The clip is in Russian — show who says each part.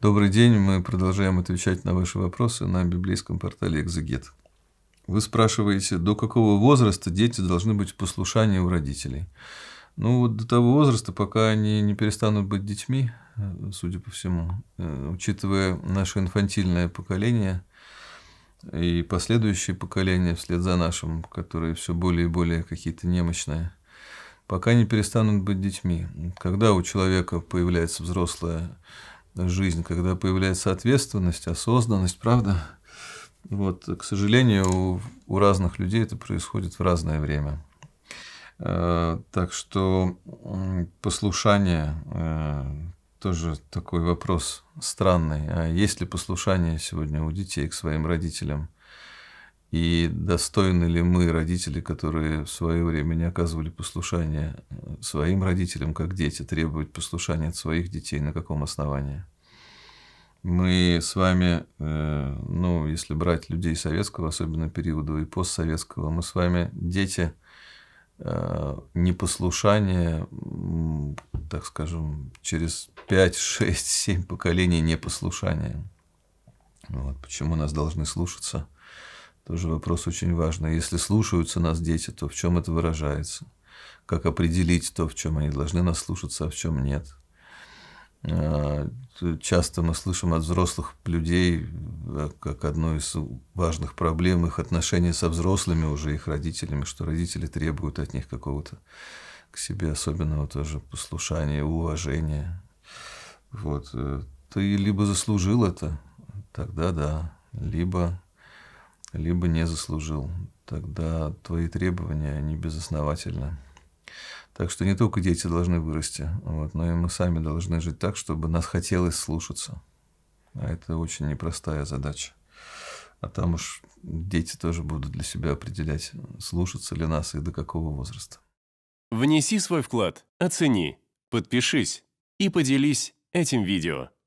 Speaker 1: Добрый день, мы продолжаем отвечать на ваши вопросы на библейском портале «Экзегет». Вы спрашиваете, до какого возраста дети должны быть в послушании у родителей? Ну, вот до того возраста, пока они не перестанут быть детьми, э, судя по всему, э, учитывая наше инфантильное поколение и последующие поколения вслед за нашим, которые все более и более какие-то немощные, пока не перестанут быть детьми. Когда у человека появляется взрослая жизнь, когда появляется ответственность, осознанность, правда? Вот, к сожалению, у, у разных людей это происходит в разное время. Э, так что послушание э, тоже такой вопрос странный. А есть ли послушание сегодня у детей к своим родителям? И достойны ли мы, родители, которые в свое время не оказывали послушания э, своим родителям, как дети, требовать послушания от своих детей, на каком основании? Мы с вами, э, ну, если брать людей советского, особенно периода и постсоветского, мы с вами дети э, непослушания, так скажем, через 5, 6, 7 поколений непослушания. Вот, почему нас должны слушаться – тоже вопрос очень важный. Если слушаются нас дети, то в чем это выражается? Как определить то, в чем они должны нас слушаться, а в чем нет? А, часто мы слышим от взрослых людей, э, как одну из важных проблем, их отношения со взрослыми уже, их родителями, что родители требуют от них какого-то к себе особенного тоже послушания, уважения. Вот. Э, ты либо заслужил это, тогда да, либо либо не заслужил. Тогда твои требования, не безосновательны. Так что не только дети должны вырасти, вот, но и мы сами должны жить так, чтобы нас хотелось слушаться. А это очень непростая задача. А там уж дети тоже будут для себя определять, слушаться ли нас и до какого возраста. Внеси свой вклад, оцени, подпишись и поделись этим видео.